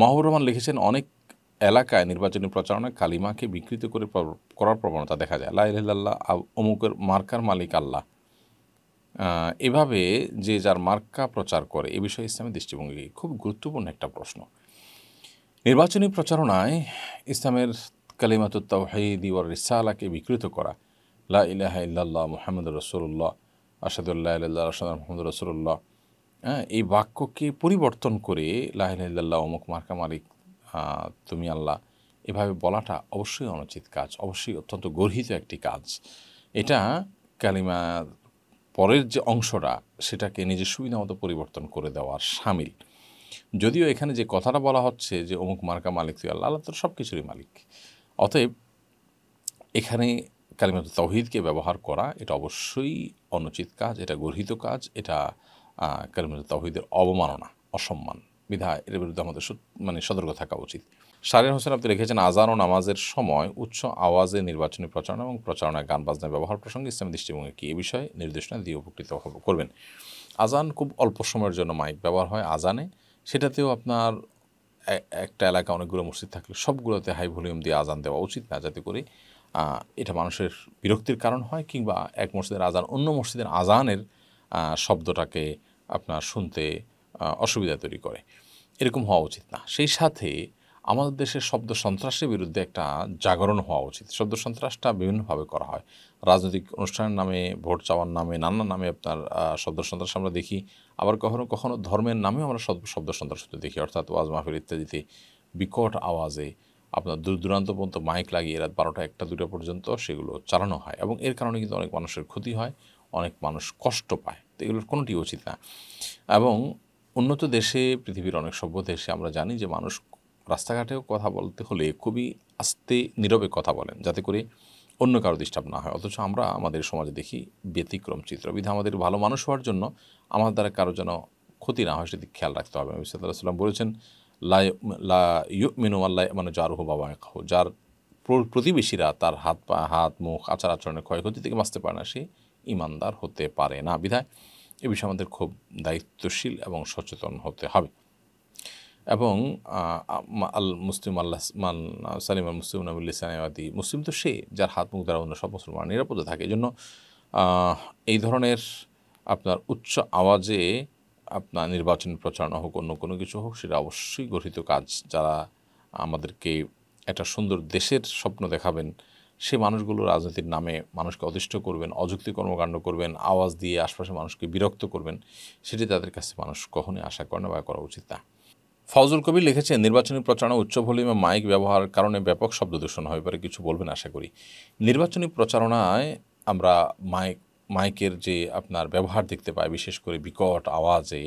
মাহবুর রহমান লিখেছেন অনেক এলাকায় নির্বাচনী প্রচারণায় কালিমাকে বিকৃত করে করার প্রবণতা দেখা যায় লাইল্লাহ অমুকের মার্কার মালিক আল্লাহ এভাবে যে যার মার্কা প্রচার করে এ বিষয়ে ইসলামের দৃষ্টিভঙ্গি খুব গুরুত্বপূর্ণ একটা প্রশ্ন নির্বাচনী প্রচারণায় ইসলামের কালিমাতুত্তাহিদি ওয়ার রিসালাকে বিকৃত করা লা ইলাহা ইল্লাল্লাহ মুহাম্মদ রসুল্লাহ আসাদুল্লাহ আসাদ রসাদ মোহাম্মদ রসুল্লাহ হ্যাঁ, এই বাক্যকে পরিবর্তন করে লাহিল্লাহ অমুক মার্কা মালিক তুমি আল্লাহ এভাবে বলাটা অবশ্যই অনুচিত কাজ অবশ্যই অত্যন্ত গর্হিত একটি কাজ এটা কালিমা পরের যে অংশটা সেটাকে নিজের সুবিধা মতো পরিবর্তন করে দেওয়ার সামিল যদিও এখানে যে কথাটা বলা হচ্ছে যে অমুক মার্কা মালিক তুই আল্লাহ আল্লাহ তো সব কিছুরই মালিক অতএব এখানে কালিমা তহিদকে ব্যবহার করা এটা অবশ্যই অনুচিত কাজ এটা গর্হিত কাজ এটা কালিমুল তাহিদের অবমাননা অসম্মান বিধায় এর বিরুদ্ধে আমাদের মানে সতর্ক থাকা উচিত শারিন হোসেন আপনি লিখেছেন আজান ও নামাজের সময় উচ্চ আওয়াজে নির্বাচনী প্রচারণা এবং প্রচারণায় গান বাজনা ব্যবহার প্রসঙ্গে ইসলামী দৃষ্টিভঙ্গি কী এ বিষয়ে নির্দেশনা দিয়ে উপকৃত করবেন আজান খুব অল্প সময়ের জন্য মাইক ব্যবহার হয় আজানে সেটাতেও আপনার একটা এলাকা অনেকগুলো মসজিদ থাকলে সবগুলোতে হাই ভলিউম দিয়ে আজান দেওয়া উচিত না যাতে করে এটা মানুষের বিরক্তির কারণ হয় কিংবা এক মসজিদের আজান অন্য মসজিদের আজানের শব্দটাকে আপনার শুনতে অসুবিধা তৈরি করে এরকম হওয়া উচিত না সেই সাথে আমাদের দেশে শব্দ সন্ত্রাসের বিরুদ্ধে একটা জাগরণ হওয়া উচিত শব্দ সন্ত্রাসটা বিভিন্নভাবে করা হয় রাজনৈতিক অনুষ্ঠানের নামে ভোট চাওয়ার নামে নানা নামে আপনার শব্দ সন্ত্রাস আমরা দেখি আবার কখনও কখনও ধর্মের নামেও আমরা শব্দ সন্ত্রাস দেখি অর্থাৎ ওয়াজ মাহফিল ইত্যাদিতে বিকট আওয়াজে আপনার দূর দূরান্ত পর্যন্ত মাইক লাগিয়ে রাত বারোটা একটা দুটো পর্যন্ত সেগুলো চালানো হয় এবং এর কারণে কিন্তু অনেক মানুষের ক্ষতি হয় অনেক মানুষ কষ্ট পায় তো এগুলোর কোনোটি উচিত না এবং উন্নত দেশে পৃথিবীর অনেক সভ্য দেশে আমরা জানি যে মানুষ রাস্তাঘাটেও কথা বলতে হলে খুবই আস্তে নীরবে কথা বলেন যাতে করে অন্য কারো ডিস্টার্ব না হয় অথচ আমরা আমাদের সমাজে দেখি ব্যতিক্রম চিত্রবিধা আমাদের ভালো মানুষ হওয়ার জন্য আমার দ্বারা কারো যেন ক্ষতি না হয় সেটি খেয়াল রাখতে হবে আমি সাল্লাম বলেছেন লা লা মিনু আল্লাহ মানে যার হো বাবা হো যার প্রতিবেশীরা তার হাত পা হাত মুখ আচার আচরণের ক্ষয়ক্ষতি থেকে বাঁচতে পারে না সে ইমানদার হতে পারে না বিধায় এ বিষয়ে আমাদের খুব দায়িত্বশীল এবং সচেতন হতে হবে এবং আল মুসলিম আল্লাহ মান সালিম আল মুসলিম নবুল্লিসানাদি মুসলিম তো সে যার হাত মুখ দ্বারা অন্য সব মুসলমান নিরাপদে থাকে এজন্য এই ধরনের আপনার উচ্চ আওয়াজে আপনার নির্বাচন প্রচারণা হোক অন্য কোনো কিছু হোক সেটা অবশ্যই গঠিত কাজ যারা আমাদেরকে একটা সুন্দর দেশের স্বপ্ন দেখাবেন সে মানুষগুলো রাজনীতির নামে মানুষকে অধিষ্ঠ করবেন অযুক্তি কর্মকাণ্ড করবেন আওয়াজ দিয়ে আশপাশে মানুষকে বিরক্ত করবেন সেটি তাদের কাছে মানুষ কখনই আশা করে না বা করা উচিত না ফজল কবির লিখেছেন নির্বাচনী প্রচারণা উচ্চ ভলিউমে মাইক ব্যবহার কারণে ব্যাপক শব্দ দূষণ হয় পারে কিছু বলবেন আশা করি নির্বাচনী প্রচারণায় আমরা মাইক মাইকের যে আপনার ব্যবহার দেখতে পাই বিশেষ করে বিকট আওয়াজে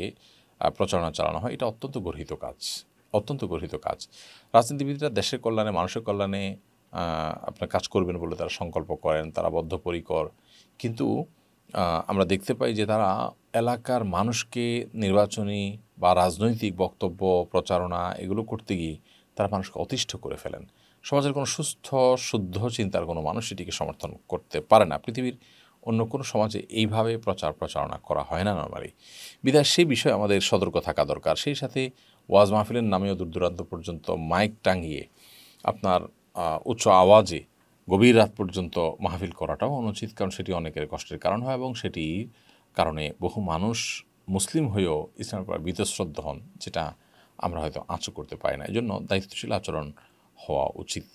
প্রচারণা চালানো হয় এটা অত্যন্ত গর্হিত কাজ অত্যন্ত গর্হিত কাজ রাজনীতিবিদরা দেশের কল্যাণে মানুষের কল্যাণে আপনার কাজ করবেন বলে তারা সংকল্প করেন তারা বদ্ধপরিকর কিন্তু আমরা দেখতে পাই যে তারা এলাকার মানুষকে নির্বাচনী বা রাজনৈতিক বক্তব্য প্রচারণা এগুলো করতে গিয়ে তারা মানুষকে অতিষ্ঠ করে ফেলেন সমাজের কোনো সুস্থ শুদ্ধ চিন্তার কোনো মানুষ এটিকে সমর্থন করতে পারে না পৃথিবীর অন্য কোনো সমাজে এইভাবে প্রচার প্রচারণা করা হয় না নর্মালি বিদায় সেই বিষয়ে আমাদের সতর্ক থাকা দরকার সেই সাথে ওয়াজ মাহফিলের নামেও দূর দূরান্ত পর্যন্ত মাইক টাঙিয়ে আপনার উচ্চ আওয়াজে গভীর রাত পর্যন্ত মাহফিল করাটাও অনুচিত কারণ সেটি অনেকের কষ্টের কারণ হয় এবং সেটি কারণে বহু মানুষ মুসলিম হয়েও ইসলামের পর বীতশ্রদ্ধ হন যেটা আমরা হয়তো আঁচও করতে পারি না এই জন্য দায়িত্বশীল আচরণ হওয়া উচিত